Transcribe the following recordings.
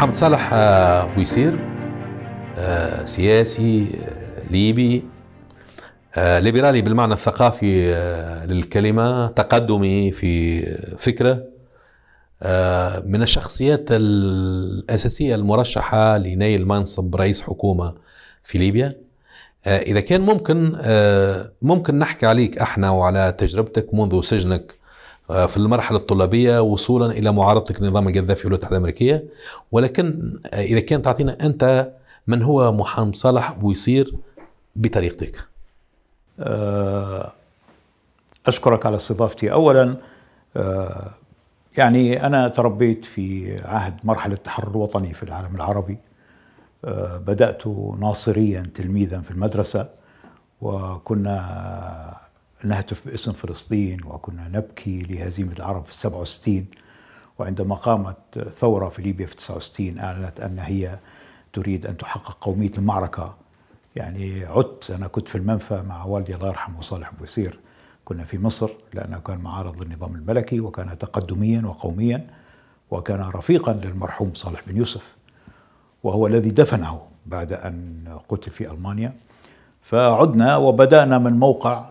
محمد صالح بويسير آه، آه، سياسي آه، ليبي ليبرالي بالمعنى الثقافي للكلمة تقدمي في فكرة من الشخصيات الأساسية المرشحة لنيل منصب رئيس حكومة في ليبيا إذا كان ممكن ممكن نحكي عليك احنا وعلى تجربتك منذ سجنك آه، في المرحلة الطلابية وصولا إلى معارضتك نظام القذافي الولايات المتحدة الأمريكية ولكن آه، إذا كان تعطينا أنت من هو محمد صالح ويصير بطريقتك آه، أشكرك على استضافتي أولا يعني أنا تربيت في عهد مرحلة التحرر الوطني في العالم العربي بدأت ناصريا تلميذا في المدرسة وكنا نهتف باسم فلسطين وكنا نبكي لهزيمة العرب في 67 وعندما قامت ثورة في ليبيا في 69 أعلنت أن هي تريد أن تحقق قومية المعركة يعني عدت أنا كنت في المنفى مع والدي الله يرحمه وصالح بوسير كنا في مصر لأنه كان معارض للنظام الملكي وكان تقدميا وقوميا وكان رفيقا للمرحوم صالح بن يوسف وهو الذي دفنه بعد أن قتل في ألمانيا فعدنا وبدأنا من موقع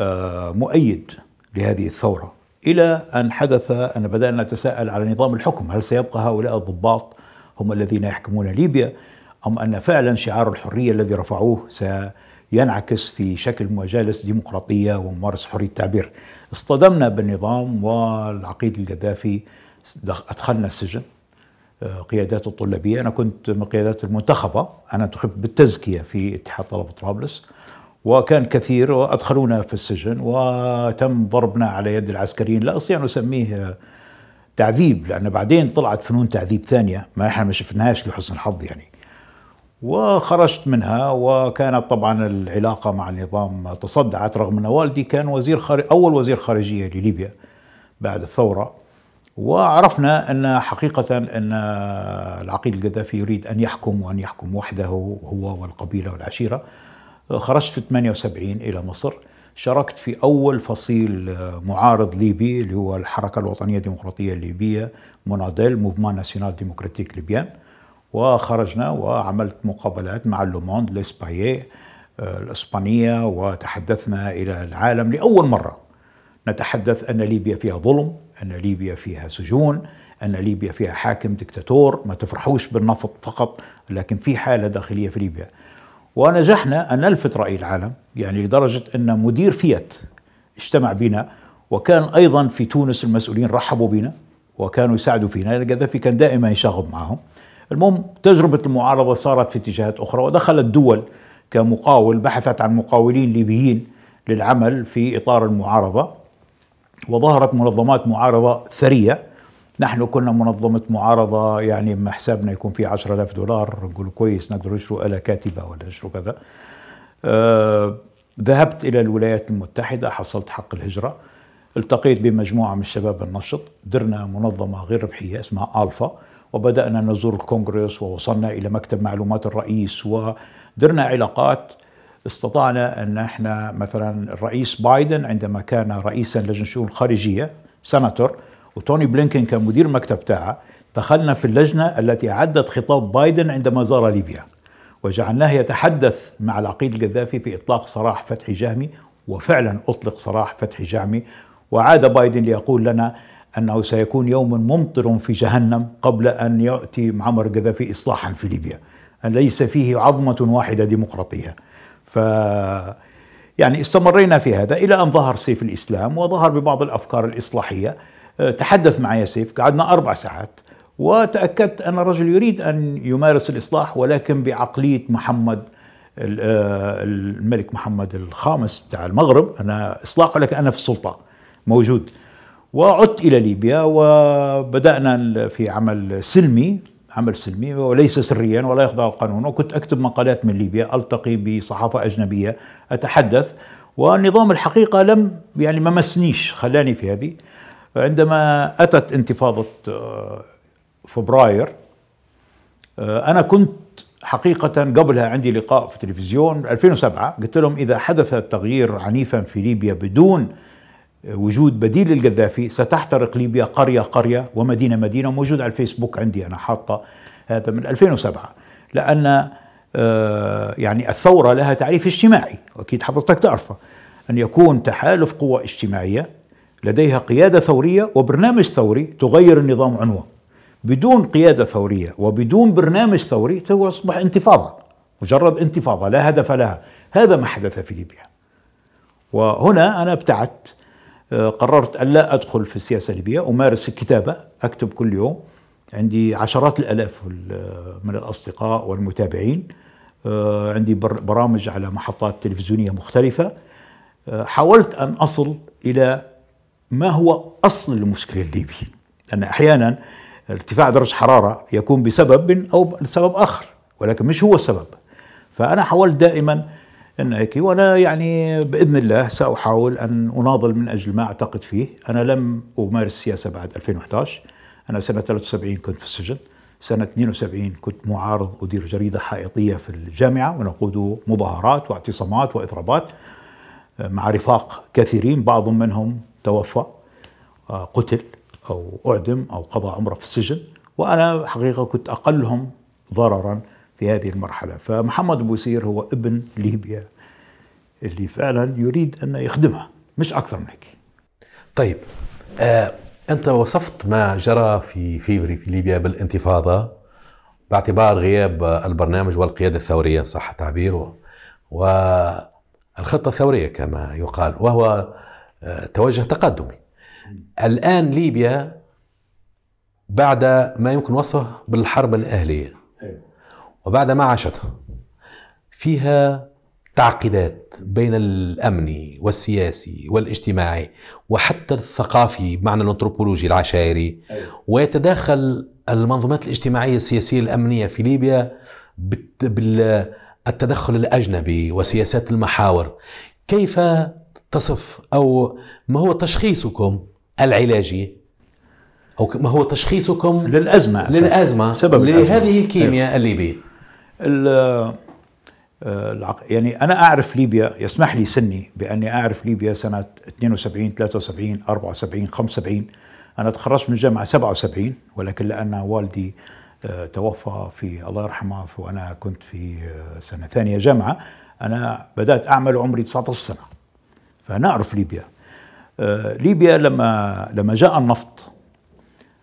آه، مؤيد لهذه الثورة إلى أن حدث أن بدأنا نتساءل على نظام الحكم هل سيبقى هؤلاء الضباط هم الذين يحكمون ليبيا أم أن فعلا شعار الحرية الذي رفعوه سينعكس في شكل مجالس ديمقراطية وممارسة حرية التعبير اصطدمنا بالنظام والعقيد القذافي أدخلنا السجن آه، قيادات الطلابية أنا كنت من القيادات المنتخبة أنا انتخبت بالتزكية في اتحاد طلبة طرابلس وكان كثير وأدخلونا في السجن وتم ضربنا على يد العسكريين لا أستطيع أن أسميه تعذيب لأن بعدين طلعت فنون تعذيب ثانية ما احنا ما شفناهاش لحسن الحظ يعني وخرجت منها وكانت طبعا العلاقة مع النظام تصدعت رغم أن والدي كان وزير خارج أول وزير خارجية لليبيا بعد الثورة وعرفنا أن حقيقة أن العقيد القذافي يريد أن يحكم وأن يحكم وحده هو والقبيلة والعشيرة خرجت في 78 إلى مصر شاركت في أول فصيل آه، معارض ليبي اللي هو الحركة الوطنية الديمقراطية الليبية موناديل موفمان ناسيونال ديمقراطيك ليبيان وخرجنا وعملت مقابلات مع لوموند ليسباييه آه، الإسبانية وتحدثنا إلى العالم لأول مرة نتحدث أن ليبيا فيها ظلم أن ليبيا فيها سجون أن ليبيا فيها حاكم دكتاتور ما تفرحوش بالنفط فقط لكن في حالة داخلية في ليبيا ونجحنا أن نلفت رأي العالم يعني لدرجة أن مدير فيت اجتمع بنا وكان أيضا في تونس المسؤولين رحبوا بنا وكانوا يساعدوا فينا القذافي كان دائما يشاغب معهم المهم تجربة المعارضة صارت في اتجاهات أخرى ودخلت دول كمقاول بحثت عن مقاولين ليبيين للعمل في إطار المعارضة وظهرت منظمات معارضة ثرية نحن كنا منظمة معارضة يعني ما حسابنا يكون فيه 10000 دولار نقول كويس نقدر نشتروا ألا كاتبة ولا نشتروا كذا آه، ذهبت إلى الولايات المتحدة حصلت حق الهجرة التقيت بمجموعة من الشباب النشط درنا منظمة غير ربحية اسمها ألفا وبدأنا نزور الكونغرس ووصلنا إلى مكتب معلومات الرئيس ودرنا علاقات استطعنا أن احنا مثلا الرئيس بايدن عندما كان رئيسا لجنة الشؤون الخارجية سناتور وتوني بلينكن كان مدير مكتب تاعه دخلنا في اللجنة التي أعدت خطاب بايدن عندما زار ليبيا وجعلناه يتحدث مع العقيد القذافي في إطلاق سراح فتحي جهمي وفعلا أطلق سراح فتحي جهمي وعاد بايدن ليقول لنا أنه سيكون يوم ممطر في جهنم قبل أن يأتي معمر القذافي إصلاحا في ليبيا أن ليس فيه عظمة واحدة ديمقراطية ف يعني استمرينا في هذا إلى أن ظهر سيف الإسلام وظهر ببعض الأفكار الإصلاحية تحدث معي سيف قعدنا أربع ساعات وتأكدت أن الرجل يريد أن يمارس الإصلاح ولكن بعقلية محمد آه، الملك محمد الخامس بتاع المغرب أنا إصلاح ولكن أنا في السلطة موجود وعدت إلى ليبيا وبدأنا في عمل سلمي عمل سلمي وليس سريا ولا يخضع القانون وكنت أكتب مقالات من ليبيا ألتقي بصحافة أجنبية أتحدث والنظام الحقيقة لم يعني ما مسنيش خلاني في هذه فعندما أتت انتفاضة آه، فبراير آه، أنا كنت حقيقة قبلها عندي لقاء في تلفزيون 2007 قلت لهم إذا حدث تغيير عنيفا في ليبيا بدون آه، وجود بديل للقذافي ستحترق ليبيا قرية قرية ومدينة مدينة موجود على الفيسبوك عندي أنا حاطة هذا من 2007 لأن يعني الثورة لها تعريف اجتماعي واكيد حضرتك تعرفه أن يكون تحالف قوى اجتماعية لديها قيادة ثورية وبرنامج ثوري تغير النظام عنوة بدون قيادة ثورية وبدون برنامج ثوري تصبح انتفاضة مجرد انتفاضة لا هدف لها هذا ما حدث في ليبيا وهنا أنا ابتعدت آه، قررت ألا أدخل في السياسة الليبية أمارس الكتابة أكتب كل يوم عندي عشرات الآلاف آه، من الأصدقاء والمتابعين آه، عندي برامج على محطات تلفزيونية مختلفة حاولت أن أصل إلى ما هو أصل المشكله الليبي لأن أحيانا ارتفاع درجة الحرارة يكون بسبب أو لسبب آخر ولكن مش هو السبب فأنا حاولت دائما أن هيك وأنا يعني بإذن الله سأحاول أن أناضل من أجل ما أعتقد فيه أنا لم أمارس السياسة بعد 2011 أنا سنة 73 كنت في السجن سنة 72 كنت معارض أدير جريدة حائطية في الجامعة ونقود مظاهرات واعتصامات وإضرابات مع رفاق كثيرين بعض منهم توفى آه، قتل أو أعدم أو قضى عمره في السجن وأنا حقيقة كنت أقلهم ضررا في هذه المرحلة فمحمد بوسير هو ابن ليبيا اللي فعلا يريد أن يخدمها مش أكثر من هيك طيب آه أنت وصفت ما جرى في في, في ليبيا بالانتفاضة باعتبار غياب البرنامج والقيادة الثورية صح تعبيره والخطة الثورية كما يقال وهو توجه تقدمي الآن ليبيا بعد ما يمكن وصفه بالحرب الأهلية وبعد ما عاشتها فيها تعقيدات بين الأمني والسياسي والاجتماعي وحتى الثقافي بمعنى الأنثروبولوجي العشائري ويتداخل المنظومات الاجتماعية السياسية الأمنية في ليبيا بالتدخل الأجنبي وسياسات المحاور كيف تصف أو ما هو تشخيصكم العلاجي أو ما هو تشخيصكم للأزمة للأزمة سبب لهذه أيوه. الكيمياء أيوه. الليبية آه، يعني أنا أعرف ليبيا يسمح لي سني بأني أعرف ليبيا سنة 72 73 74 75 أنا تخرجت من الجامعة 77 ولكن لأن والدي آه، توفى في الله يرحمه وأنا كنت في آه، سنة ثانية جامعة أنا بدأت أعمل عمري 19 سنة فنعرف ليبيا آه، ليبيا لما لما جاء النفط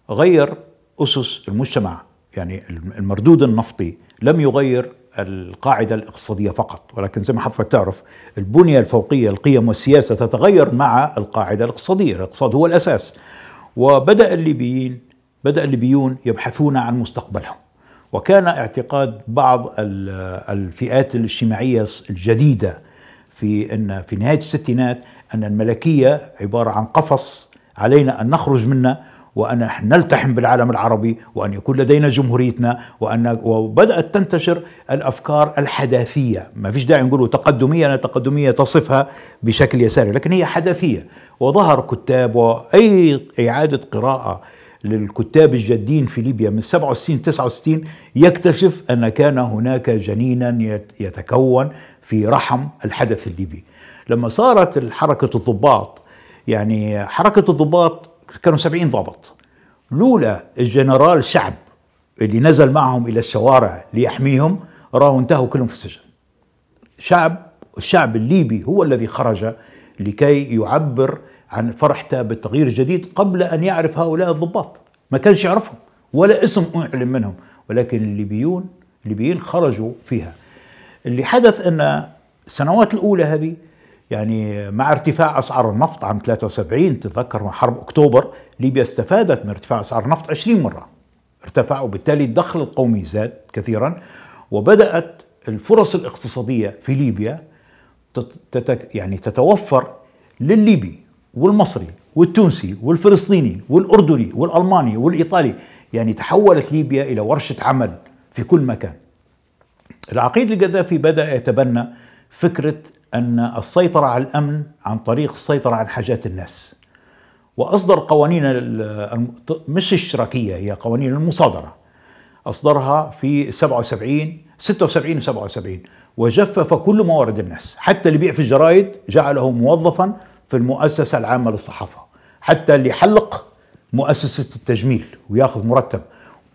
غير أسس المجتمع يعني المردود النفطي لم يغير القاعدة الاقتصادية فقط ولكن زي ما حضرتك تعرف البنية الفوقية القيم والسياسة تتغير مع القاعدة الاقتصادية الاقتصاد هو الأساس وبدأ الليبيين بدأ الليبيون يبحثون عن مستقبلهم وكان اعتقاد بعض الفئات الاجتماعية الجديدة في ان في نهايه الستينات ان الملكيه عباره عن قفص علينا ان نخرج منه وان نلتحم بالعالم العربي وان يكون لدينا جمهوريتنا وان وبدات تنتشر الافكار الحداثيه، ما فيش داعي نقول تقدميه انا تقدميه تصفها بشكل يساري، لكن هي حداثيه وظهر كتاب واي اعاده قراءه للكتاب الجادين في ليبيا من 67 69 يكتشف ان كان هناك جنينا يتكون في رحم الحدث الليبي لما صارت حركة الضباط يعني حركة الضباط كانوا سبعين ضابط لولا الجنرال شعب اللي نزل معهم إلى الشوارع ليحميهم راهوا انتهوا كلهم في السجن شعب الشعب الليبي هو الذي خرج لكي يعبر عن فرحته بالتغيير الجديد قبل أن يعرف هؤلاء الضباط ما كانش يعرفهم ولا اسم أعلن منهم ولكن الليبيون الليبيين خرجوا فيها اللي حدث ان السنوات الاولى هذه يعني مع ارتفاع اسعار النفط عام 73 تتذكر مع حرب اكتوبر ليبيا استفادت من ارتفاع اسعار النفط 20 مره ارتفع وبالتالي الدخل القومي زاد كثيرا وبدات الفرص الاقتصاديه في ليبيا تتك يعني تتوفر للليبي والمصري والتونسي والفلسطيني والاردني والالماني والايطالي يعني تحولت ليبيا الى ورشه عمل في كل مكان العقيد القذافي بدأ يتبنى فكرة أن السيطرة على الأمن عن طريق السيطرة على حاجات الناس وأصدر قوانين مش اشتراكيه هي قوانين المصادرة أصدرها في 77 76 و 77 وجفف كل موارد الناس حتى اللي بيع في الجرايد جعله موظفا في المؤسسة العامة للصحافة حتى اللي حلق مؤسسة التجميل وياخذ مرتب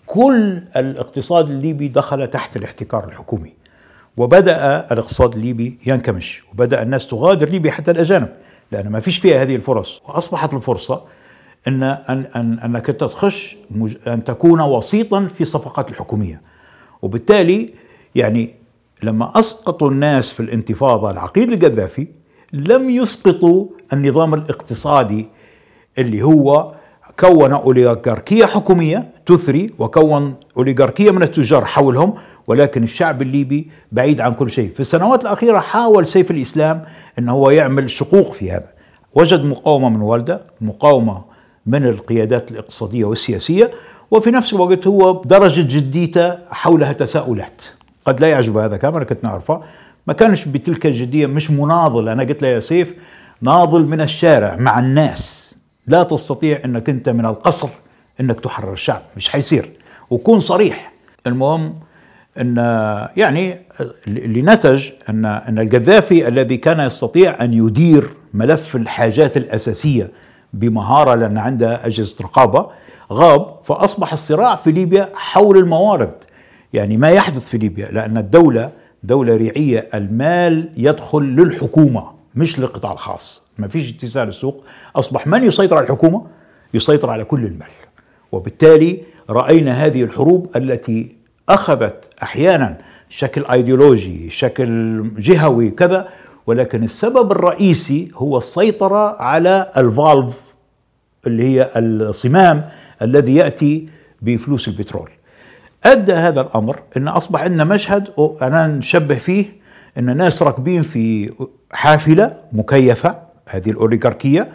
كل الاقتصاد الليبي دخل تحت الاحتكار الحكومي وبدأ الاقتصاد الليبي ينكمش وبدأ الناس تغادر ليبيا حتى الأجانب لأن ما فيش فيها هذه الفرص وأصبحت الفرصة أن أن أن أنك تخش أن تكون وسيطا في الصفقات الحكومية وبالتالي يعني لما أسقطوا الناس في الانتفاضة العقيد القذافي لم يسقطوا النظام الاقتصادي اللي هو كون أوليغاركية حكومية تثري وكون أوليغاركية من التجار حولهم ولكن الشعب الليبي بعيد عن كل شيء في السنوات الأخيرة حاول سيف الإسلام أنه هو يعمل شقوق في هذا وجد مقاومة من والدة مقاومة من القيادات الاقتصادية والسياسية وفي نفس الوقت هو درجة جديته حولها تساؤلات قد لا يعجب هذا كما كنت نعرفه ما كانش بتلك الجدية مش مناضل أنا قلت له يا سيف ناضل من الشارع مع الناس لا تستطيع انك انت من القصر انك تحرر الشعب مش حيصير وكون صريح المهم ان يعني اللي نتج ان ان القذافي الذي كان يستطيع ان يدير ملف الحاجات الاساسيه بمهاره لان عنده اجهزه رقابه غاب فاصبح الصراع في ليبيا حول الموارد يعني ما يحدث في ليبيا لان الدوله دوله ريعيه المال يدخل للحكومه مش للقطاع الخاص ما فيش اتساع للسوق أصبح من يسيطر على الحكومة يسيطر على كل المال وبالتالي رأينا هذه الحروب التي أخذت أحيانا شكل ايديولوجي شكل جهوي كذا ولكن السبب الرئيسي هو السيطرة على الفالف اللي هي الصمام الذي يأتي بفلوس البترول أدى هذا الأمر أن أصبح عندنا مشهد أنا نشبه فيه ان ناس راكبين في حافله مكيفه هذه الاوليغاركيه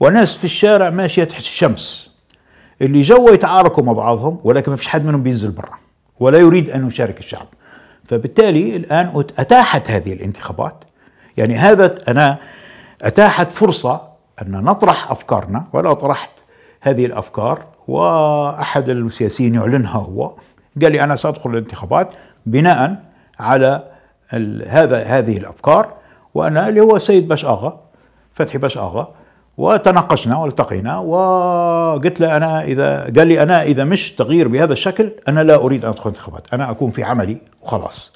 وناس في الشارع ماشيه تحت الشمس اللي جوا يتعاركوا مع بعضهم ولكن ما فيش حد منهم بينزل برا ولا يريد ان يشارك الشعب فبالتالي الان اتاحت هذه الانتخابات يعني هذا انا اتاحت فرصه ان نطرح افكارنا وانا طرحت هذه الافكار واحد السياسيين يعلنها هو قال لي انا سادخل الانتخابات بناء على هذا هذه الافكار وانا اللي هو السيد باش اغا فتحي باش اغا وتناقشنا والتقينا وقلت له انا اذا قال لي انا اذا مش تغيير بهذا الشكل انا لا اريد ان ادخل انتخابات انا اكون في عملي وخلاص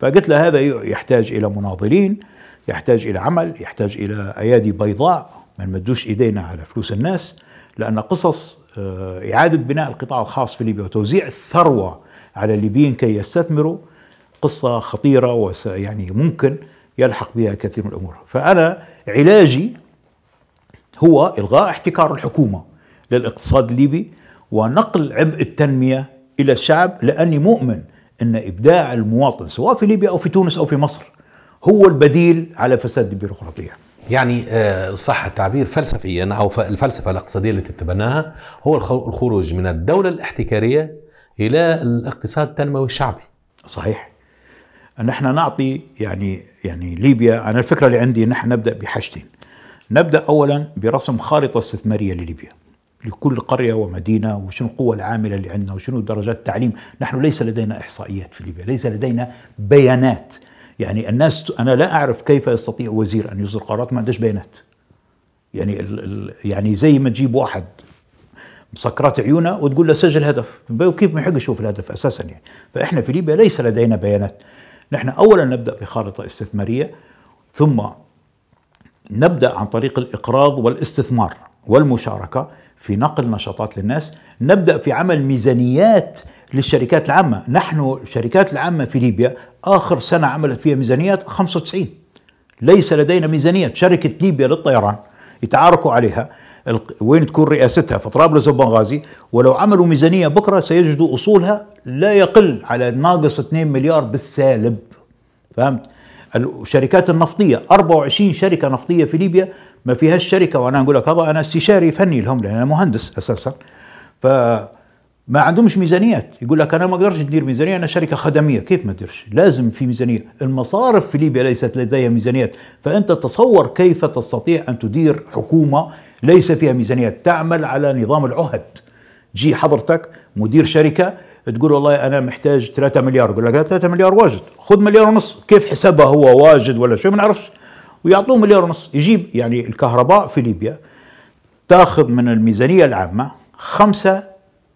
فقلت له هذا يحتاج الى مناضلين يحتاج الى عمل يحتاج الى ايادي بيضاء ما نمدوش ايدينا على فلوس الناس لان قصص آه، اعاده بناء القطاع الخاص في ليبيا وتوزيع الثروه على الليبيين كي يستثمروا قصة خطيرة ويعني ممكن يلحق بها كثير من الأمور فأنا علاجي هو إلغاء احتكار الحكومة للاقتصاد الليبي ونقل عبء التنمية إلى الشعب لأني مؤمن أن إبداع المواطن سواء في ليبيا أو في تونس أو في مصر هو البديل على فساد البيروقراطية يعني آه، صح التعبير فلسفيا أو الفلسفة الاقتصادية التي تبناها هو الخروج من الدولة الاحتكارية إلى الاقتصاد التنموي الشعبي صحيح ان احنا نعطي يعني يعني ليبيا انا الفكره اللي عندي ان احنا نبدا بحاجتين نبدا اولا برسم خارطه استثماريه لليبيا لكل قريه ومدينه وشنو القوه العامله اللي عندنا وشنو درجات التعليم نحن ليس لدينا احصائيات في ليبيا ليس لدينا بيانات يعني الناس انا لا اعرف كيف يستطيع وزير ان يصدر قرارات ما عندهش بيانات يعني ال ال يعني زي ما تجيب واحد مسكرات عيونه وتقول له سجل هدف كيف ما يحق يشوف الهدف اساسا يعني فاحنا في ليبيا ليس لدينا بيانات نحن أولا نبدأ بخارطة استثمارية ثم نبدأ عن طريق الإقراض والاستثمار والمشاركة في نقل نشاطات للناس نبدأ في عمل ميزانيات للشركات العامة نحن الشركات العامة في ليبيا آخر سنة عملت فيها ميزانيات 95 ليس لدينا ميزانية شركة ليبيا للطيران يتعاركوا عليها وين تكون رئاستها في طرابلس وبنغازي ولو عملوا ميزانية بكرة سيجدوا أصولها لا يقل على ناقص 2 مليار بالسالب فهمت؟ الشركات النفطية 24 شركة نفطية في ليبيا ما فيهاش شركة وأنا أقول لك هذا أنا استشاري فني لهم لأن أنا مهندس أساسا ف ما عندهمش ميزانيات يقول لك انا ما اقدرش ندير ميزانيه انا شركه خدميه كيف ما تديرش لازم في ميزانيه المصارف في ليبيا ليست لديها ميزانيات فانت تصور كيف تستطيع ان تدير حكومه ليس فيها ميزانية تعمل على نظام العهد جي حضرتك مدير شركة تقول والله أنا محتاج 3 مليار يقول لك 3 مليار واجد خذ مليار ونص كيف حسبها هو واجد ولا شيء ما نعرفش ويعطوه مليار ونص يجيب يعني الكهرباء في ليبيا تاخذ من الميزانية العامة 5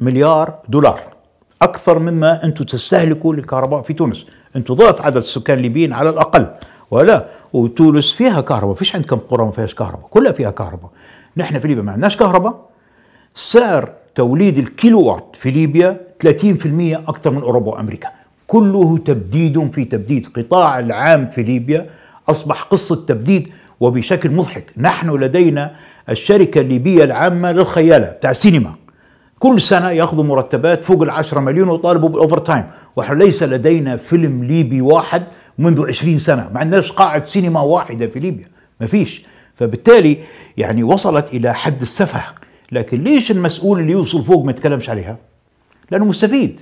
مليار دولار أكثر مما أنتم تستهلكوا للكهرباء في تونس أنتم ضعف عدد السكان الليبيين على الأقل ولا وتونس فيها كهرباء فيش عندكم قرى ما فيهاش كهرباء كلها فيها كهرباء نحن في ليبيا ما عندناش كهرباء سعر توليد الكيلو وات في ليبيا 30% أكثر من أوروبا وأمريكا كله تبديد في تبديد قطاع العام في ليبيا أصبح قصة تبديد وبشكل مضحك نحن لدينا الشركة الليبية العامة للخيالة بتاع سينما كل سنة يأخذوا مرتبات فوق ال10 مليون ويطالبوا بالأوفر تايم ونحن ليس لدينا فيلم ليبي واحد منذ 20 سنة ما عندناش قاعة سينما واحدة في ليبيا ما فيش فبالتالي يعني وصلت الى حد السفه لكن ليش المسؤول اللي يوصل فوق ما يتكلمش عليها لانه مستفيد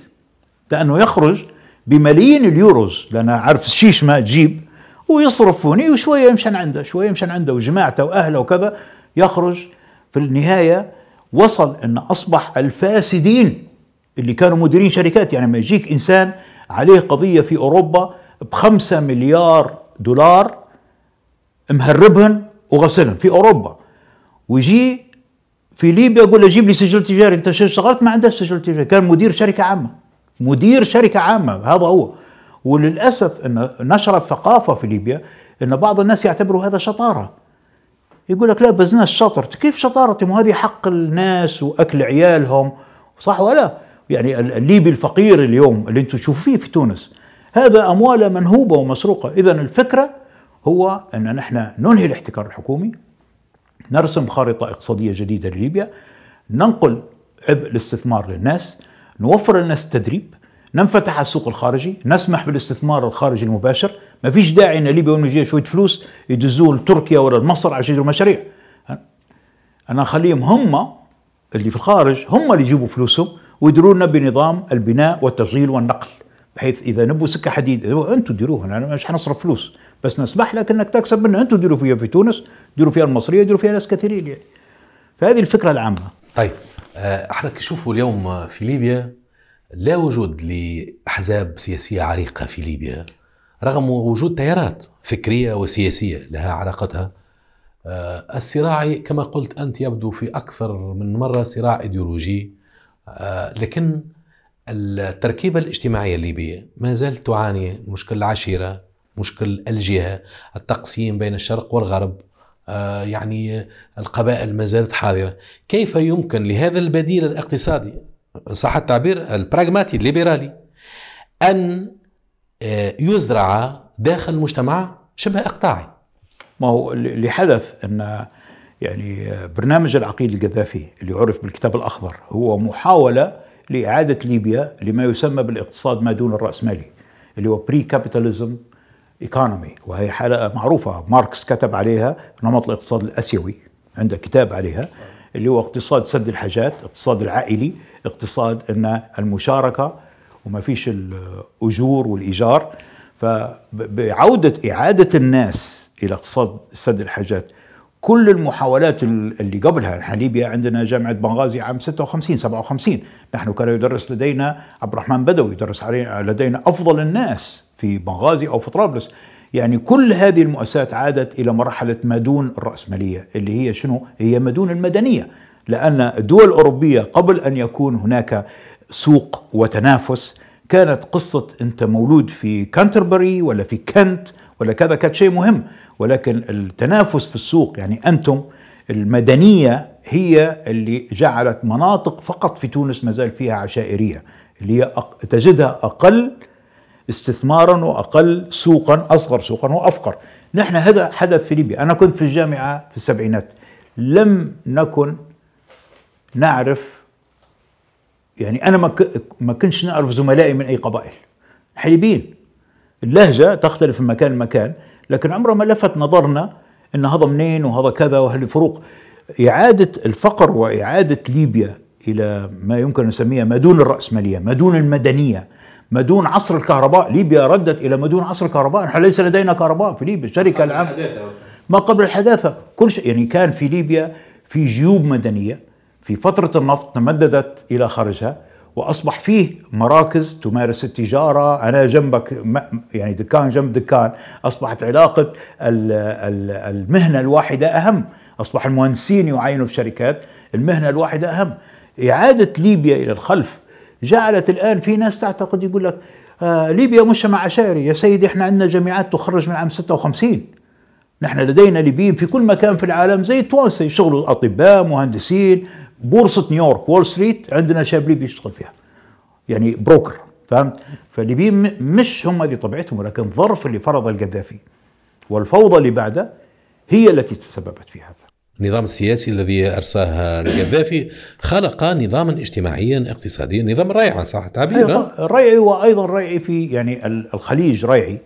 لانه يخرج بملايين اليوروز لان عارف الشيش ما تجيب ويصرف هوني وشويه يمشي عنده شويه يمشي عنده وجماعته واهله وكذا يخرج في النهايه وصل ان اصبح الفاسدين اللي كانوا مديرين شركات يعني ما يجيك انسان عليه قضيه في اوروبا بخمسة مليار دولار مهربهن وغسلهم في اوروبا ويجي في ليبيا يقول له جيب لي سجل تجاري انت اشتغلت ما عندك سجل تجاري كان مدير شركه عامه مدير شركه عامه هذا هو وللاسف ان نشر الثقافه في ليبيا ان بعض الناس يعتبروا هذا شطاره يقول لك لا بزنس شطر كيف شطارتي ما هذه حق الناس واكل عيالهم صح ولا يعني الليبي الفقير اليوم اللي انتم تشوفوه في تونس هذا امواله منهوبه ومسروقه اذا الفكره هو أن نحن ننهي الاحتكار الحكومي نرسم خارطة اقتصادية جديدة لليبيا ننقل عبء الاستثمار للناس نوفر للناس التدريب ننفتح على السوق الخارجي نسمح بالاستثمار الخارجي المباشر ما فيش داعي ان ليبيا يوم شويه فلوس يدزوه لتركيا ولا لمصر عشان يجروا مشاريع انا اخليهم هم اللي في الخارج هم اللي يجيبوا فلوسهم ويديروا لنا بنظام البناء والتشغيل والنقل بحيث اذا نبوا سكه حديد انتم ديروها انا مش حنصرف فلوس بس نسمح لك انك تكسب منها انتم ديروا فيها في تونس ديروا فيها المصريه ديروا فيها ناس كثيرين يعني فهذه الفكره العامه طيب آه، احنا كنشوفوا اليوم في ليبيا لا وجود لاحزاب سياسيه عريقه في ليبيا رغم وجود تيارات فكريه وسياسيه لها علاقتها آه، الصراع كما قلت انت يبدو في اكثر من مره صراع ايديولوجي آه، لكن التركيبه الاجتماعيه الليبيه ما زالت تعاني مشكل العشيره مشكل الجهه التقسيم بين الشرق والغرب آه، يعني القبائل ما زالت حاضره كيف يمكن لهذا البديل الاقتصادي صح التعبير البراغماتي الليبرالي ان آه، يزرع داخل مجتمع شبه اقطاعي ما هو اللي حدث ان يعني برنامج العقيد القذافي اللي عرف بالكتاب الاخضر هو محاوله لاعاده ليبيا لما يسمى بالاقتصاد ما دون الراسمالي اللي هو بري كابيتاليزم ايكونومي وهي حلقه معروفه ماركس كتب عليها نمط الاقتصاد الاسيوي عنده كتاب عليها اللي هو اقتصاد سد الحاجات اقتصاد العائلي اقتصاد ان المشاركه وما فيش الاجور والايجار فبعوده اعاده الناس الى اقتصاد سد الحاجات كل المحاولات اللي قبلها نحن ليبيا عندنا جامعة بنغازي عام 56 57 نحن كان يدرس لدينا عبد الرحمن بدوي يدرس علينا لدينا أفضل الناس في بنغازي أو في طرابلس يعني كل هذه المؤسسات عادت إلى مرحلة ما دون الرأسمالية اللي هي شنو؟ هي ما دون المدنية لأن الدول الأوروبية قبل أن يكون هناك سوق وتنافس كانت قصة أنت مولود في كانتربري ولا في كنت ولا كذا كانت شيء مهم ولكن التنافس في السوق يعني أنتم المدنية هي اللي جعلت مناطق فقط في تونس ما زال فيها عشائرية اللي هي تجدها أقل استثمارا واقل سوقا اصغر سوقا وافقر نحن هذا حدث في ليبيا انا كنت في الجامعه في السبعينات لم نكن نعرف يعني انا ما ما كنتش نعرف زملائي من اي قبائل حليبيين اللهجه تختلف من مكان لمكان لكن عمره ما لفت نظرنا ان هذا منين وهذا كذا وهالفروق اعاده الفقر واعاده ليبيا الى ما يمكن ان نسميها ما دون الراسماليه ما دون المدنيه مدون عصر الكهرباء ليبيا ردت إلى مدون عصر الكهرباء نحن ليس لدينا كهرباء في ليبيا الشركة العامة ما قبل الحداثة كل شيء يعني كان في ليبيا في جيوب مدنية في فترة النفط تمددت إلى خارجها واصبح فيه مراكز تمارس التجاره انا جنبك يعني دكان جنب دكان اصبحت علاقه المهنه الواحده اهم اصبح المهندسين يعينوا في شركات المهنه الواحده اهم اعاده ليبيا الى الخلف جعلت الآن في ناس تعتقد يقول لك آه ليبيا مجتمع عشائري يا سيدي احنا عندنا جامعات تخرج من عام 56 نحن لدينا ليبيين في كل مكان في العالم زي التوانسه يشتغلوا اطباء مهندسين بورصه نيويورك وول ستريت عندنا شاب ليبي يشتغل فيها يعني بروكر فهمت فالليبيين مش هم هذه طبيعتهم ولكن ظرف اللي فرض القذافي والفوضى اللي بعده هي التي تسببت في هذا النظام السياسي الذي ارساه القذافي خلق نظاما اجتماعيا اقتصاديا نظام ريعا صح تعبير ريعي وايضا ريعي في يعني الخليج ريعي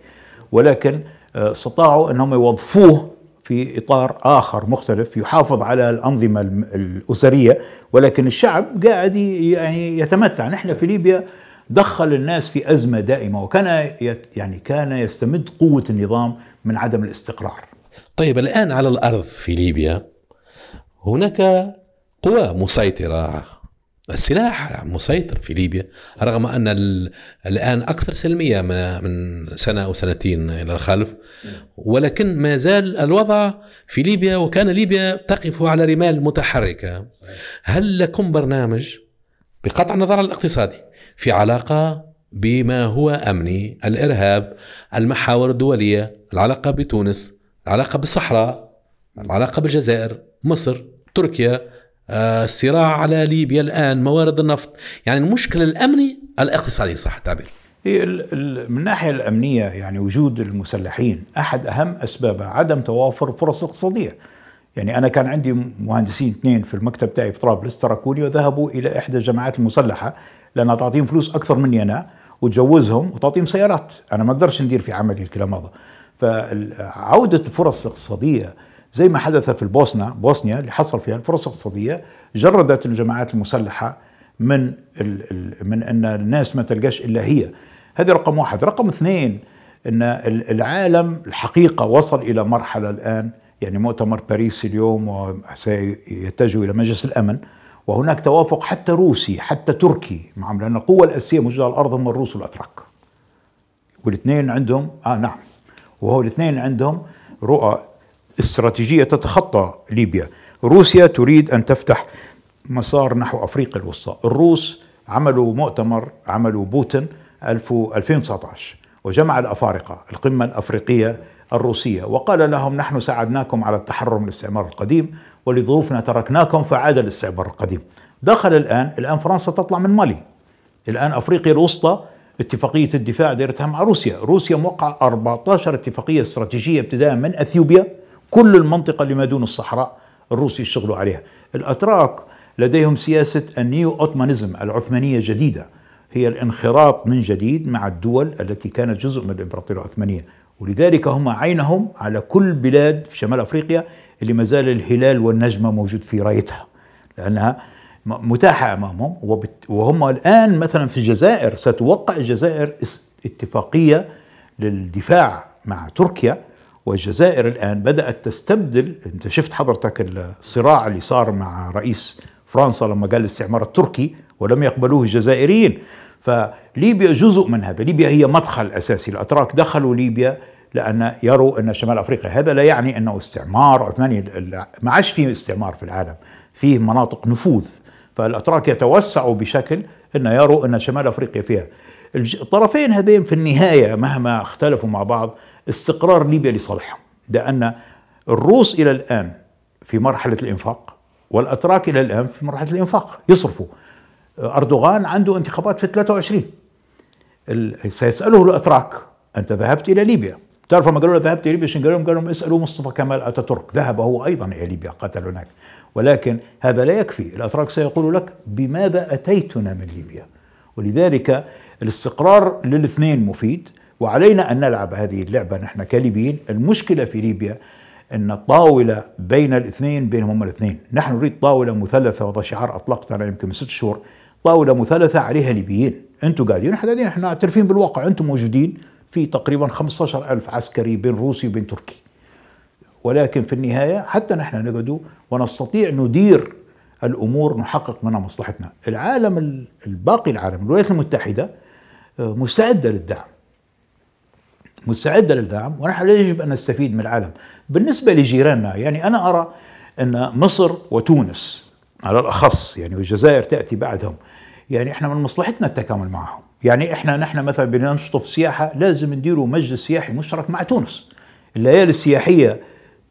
ولكن آه، استطاعوا انهم يوظفوه في اطار اخر مختلف يحافظ على الانظمه الاسريه ولكن الشعب قاعد يعني يتمتع نحن في ليبيا دخل الناس في ازمه دائمه وكان يعني كان يستمد قوه النظام من عدم الاستقرار طيب الان على الارض في ليبيا هناك قوى مسيطرة السلاح مسيطر في ليبيا رغم أن الآن أكثر سلمية من سنة أو سنتين إلى الخلف ولكن ما زال الوضع في ليبيا وكان ليبيا تقف على رمال متحركة هل لكم برنامج بقطع النظر الاقتصادي في علاقة بما هو أمني الإرهاب المحاور الدولية العلاقة بتونس العلاقة بالصحراء العلاقة بالجزائر مصر تركيا الصراع آه، على ليبيا الآن موارد النفط يعني المشكل الأمني الاقتصادي صح التعبير من الناحية الأمنية يعني وجود المسلحين أحد أهم أسبابها عدم توافر فرص اقتصادية يعني أنا كان عندي مهندسين اثنين في المكتب تاعي في طرابلس تركوني وذهبوا إلى إحدى الجماعات المسلحة لأنها تعطيهم فلوس أكثر مني أنا وتجوزهم وتعطيهم سيارات أنا ما أقدرش ندير في عملي الكلام هذا فعودة الفرص الاقتصادية زي ما حدث في البوسنة بوسنيا اللي حصل فيها الفرص الاقتصادية جردت الجماعات المسلحة من الـ الـ من أن الناس ما تلقاش إلا هي هذه رقم واحد رقم اثنين أن العالم الحقيقة وصل إلى مرحلة الآن يعني مؤتمر باريس اليوم وسيتجه إلى مجلس الأمن وهناك توافق حتى روسي حتى تركي معهم لأن القوة الأساسية موجودة على الأرض هم الروس والأتراك والاثنين عندهم آه نعم وهو الاثنين عندهم رؤى استراتيجية تتخطى ليبيا روسيا تريد أن تفتح مسار نحو أفريقيا الوسطى الروس عملوا مؤتمر عملوا بوتين 2019 وجمع الأفارقة القمة الأفريقية الروسية وقال لهم نحن ساعدناكم على التحرر من الاستعمار القديم ولظروفنا تركناكم فعاد الاستعمار القديم دخل الآن الآن فرنسا تطلع من مالي الآن أفريقيا الوسطى اتفاقية الدفاع دايرتها مع روسيا روسيا موقعة 14 اتفاقية استراتيجية ابتداء من أثيوبيا كل المنطقة اللي ما دون الصحراء الروس يشتغلوا عليها الأتراك لديهم سياسة النيو أوتمانيزم العثمانية الجديدة هي الانخراط من جديد مع الدول التي كانت جزء من الإمبراطورية العثمانية ولذلك هم عينهم على كل بلاد في شمال أفريقيا اللي ما زال الهلال والنجمة موجود في رايتها لأنها متاحة أمامهم وهم الآن مثلا في الجزائر ستوقع الجزائر اتفاقية للدفاع مع تركيا والجزائر الآن بدأت تستبدل أنت شفت حضرتك الصراع اللي صار مع رئيس فرنسا لما قال الاستعمار التركي ولم يقبلوه الجزائريين فليبيا جزء من هذا ليبيا هي مدخل أساسي الأتراك دخلوا ليبيا لأن يروا أن شمال أفريقيا هذا لا يعني أنه استعمار عثماني ما عادش فيه استعمار في العالم فيه مناطق نفوذ فالأتراك يتوسعوا بشكل أن يروا أن شمال أفريقيا فيها الطرفين هذين في النهاية مهما اختلفوا مع بعض استقرار ليبيا لصالحهم لأن الروس إلى الآن في مرحلة الإنفاق والأتراك إلى الآن في مرحلة الإنفاق يصرفوا أردوغان عنده انتخابات في 23 سيسأله الأتراك أنت ذهبت إلى ليبيا تعرف لما قالوا له ذهبت إلى ليبيا شن قالوا لهم اسألوا مصطفى كمال أتاتورك ذهب هو أيضا إلى ليبيا قتل هناك ولكن هذا لا يكفي الأتراك سيقول لك بماذا أتيتنا من ليبيا ولذلك الاستقرار للاثنين مفيد وعلينا أن نلعب هذه اللعبة نحن كليبيين المشكلة في ليبيا أن الطاولة بين الاثنين بينهم هم الاثنين نحن نريد طاولة مثلثة وهذا شعار اطلقت أنا يمكن من ست شهور طاولة مثلثة عليها ليبيين أنتم قاعدين احنا قاعدين احنا عارفين بالواقع أنتم موجودين في تقريبا 15 ألف عسكري بين روسي وبين تركي ولكن في النهاية حتى نحن نقعد ونستطيع ندير الأمور نحقق منها مصلحتنا العالم الباقي العالم الولايات المتحدة آه، مستعدة للدعم مستعده للدعم ونحن يجب ان نستفيد من العالم. بالنسبه لجيراننا يعني انا ارى ان مصر وتونس على الاخص يعني والجزائر تاتي بعدهم يعني احنا من مصلحتنا التكامل معهم، يعني احنا نحن مثلا بدنا نشطف سياحه لازم نديروا مجلس سياحي مشترك مع تونس. الليالي السياحيه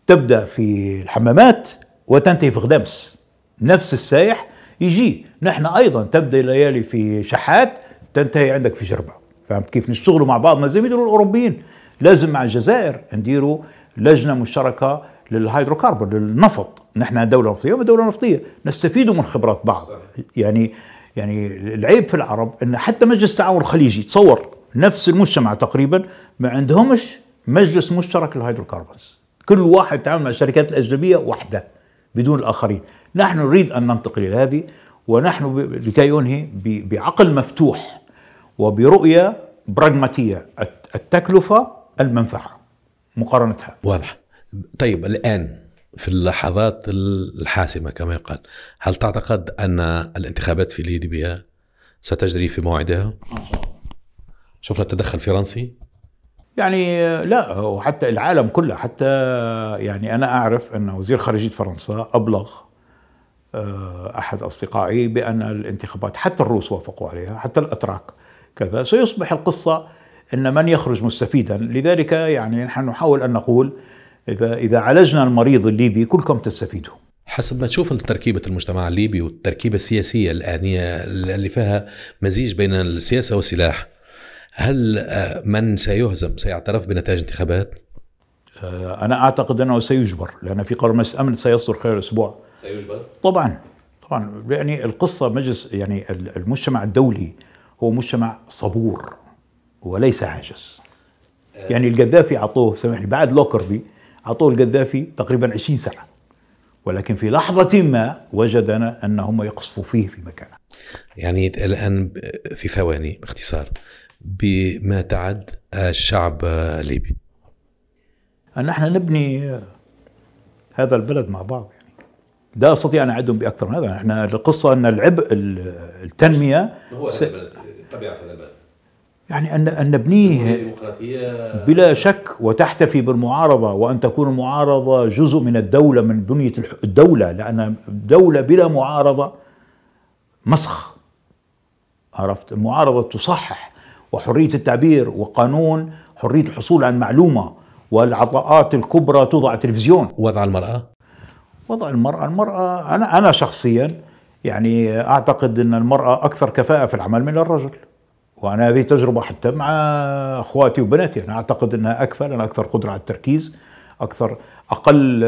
تبدا في الحمامات وتنتهي في غدمس نفس السائح يجي، نحن ايضا تبدا الليالي في شحات تنتهي عندك في جربه. فهمت كيف نشتغلوا مع بعضنا زي ما يديروا الاوروبيين لازم مع الجزائر نديروا لجنه مشتركه للهيدروكربون للنفط نحن دوله نفطيه ودوله نفطيه نستفيدوا من خبرات بعض يعني يعني العيب في العرب ان حتى مجلس التعاون الخليجي تصور نفس المجتمع تقريبا ما عندهمش مجلس مشترك للهيدروكربونز كل واحد يتعامل مع الشركات الاجنبيه وحده بدون الاخرين نحن نريد ان ننتقل الى هذه ونحن لكي ينهي بعقل مفتوح وبرؤية براغماتية التكلفة المنفعة مقارنتها واضح طيب الآن في اللحظات الحاسمة كما يقال هل تعتقد أن الانتخابات في ليبيا ستجري في موعدها؟ شفنا التدخل الفرنسي يعني لا وحتى العالم كله حتى يعني أنا أعرف أن وزير خارجية فرنسا أبلغ آه، أحد أصدقائي بأن الانتخابات حتى الروس وافقوا عليها حتى الأتراك كذا سيصبح القصة أن من يخرج مستفيدا لذلك يعني نحن نحاول أن نقول إذا, إذا عالجنا المريض الليبي كلكم تستفيدوا حسب ما تشوف انت تركيبة المجتمع الليبي والتركيبة السياسية الآنية اللي فيها مزيج بين السياسة والسلاح هل آه، من سيهزم سيعترف بنتائج انتخابات؟ آه، أنا أعتقد أنه سيجبر لأن في قرار مجلس الأمن سيصدر خلال أسبوع سيجبر؟ طبعا طبعا يعني القصة مجلس يعني المجتمع الدولي هو مجتمع صبور وليس عاجز يعني القذافي اعطوه سامحني بعد لوكربي اعطوه القذافي تقريبا 20 سنه ولكن في لحظة ما وجدنا أنهم يقصفوا فيه في مكانه يعني الآن في ثواني باختصار بما تعد الشعب الليبي أن احنا نبني هذا البلد مع بعض يعني لا أستطيع أن أعدهم بأكثر من هذا احنا القصة أن العبء التنمية هو س... طبيعة هذا البلد يعني أن أن نبنيه بلا شك وتحتفي بالمعارضة وأن تكون المعارضة جزء من الدولة من بنية الدولة لأن دولة بلا معارضة مسخ عرفت المعارضة تصحح وحرية التعبير وقانون حرية الحصول عن معلومة والعطاءات الكبرى توضع تلفزيون وضع المرأة وضع المرأة المرأة أنا أنا شخصيا يعني اعتقد ان المراه اكثر كفاءه في العمل من الرجل وانا هذه تجربه حتى مع اخواتي وبناتي انا اعتقد انها اكفى انا اكثر قدره على التركيز اكثر اقل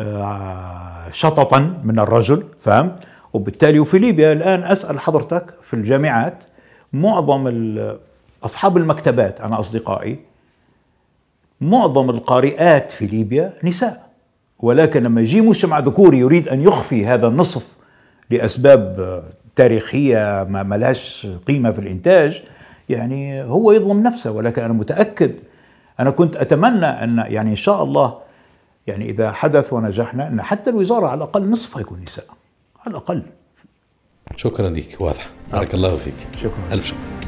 آه، شططا من الرجل فهمت وبالتالي وفي ليبيا الان اسال حضرتك في الجامعات معظم اصحاب المكتبات انا اصدقائي معظم القارئات في ليبيا نساء ولكن لما يجي مجتمع ذكوري يريد ان يخفي هذا النصف لاسباب تاريخيه ما لهاش قيمه في الانتاج يعني هو يظلم نفسه ولكن انا متاكد انا كنت اتمنى ان يعني ان شاء الله يعني اذا حدث ونجحنا ان حتى الوزاره على الاقل نصفها يكون نساء على الاقل شكرا لك واضح بارك نعم. الله فيك شكرا الف شكر